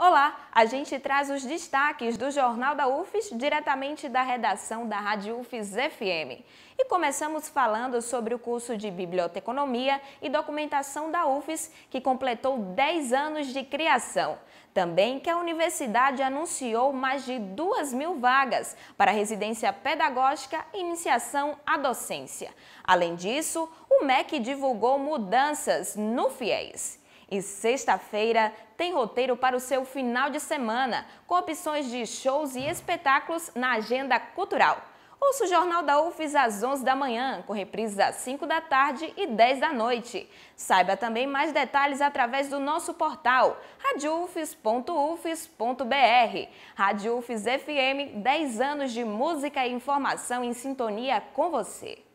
Olá, a gente traz os destaques do Jornal da UFES diretamente da redação da Rádio UFES FM. E começamos falando sobre o curso de Biblioteconomia e Documentação da UFES, que completou 10 anos de criação. Também que a universidade anunciou mais de 2 mil vagas para residência pedagógica e iniciação à docência. Além disso, o MEC divulgou mudanças no FIES. E sexta-feira tem roteiro para o seu final de semana, com opções de shows e espetáculos na agenda cultural. Ouça o Jornal da UFES às 11 da manhã, com reprises às 5 da tarde e 10 da noite. Saiba também mais detalhes através do nosso portal radioufes.ufes.br. Rádio UFES FM, 10 anos de música e informação em sintonia com você.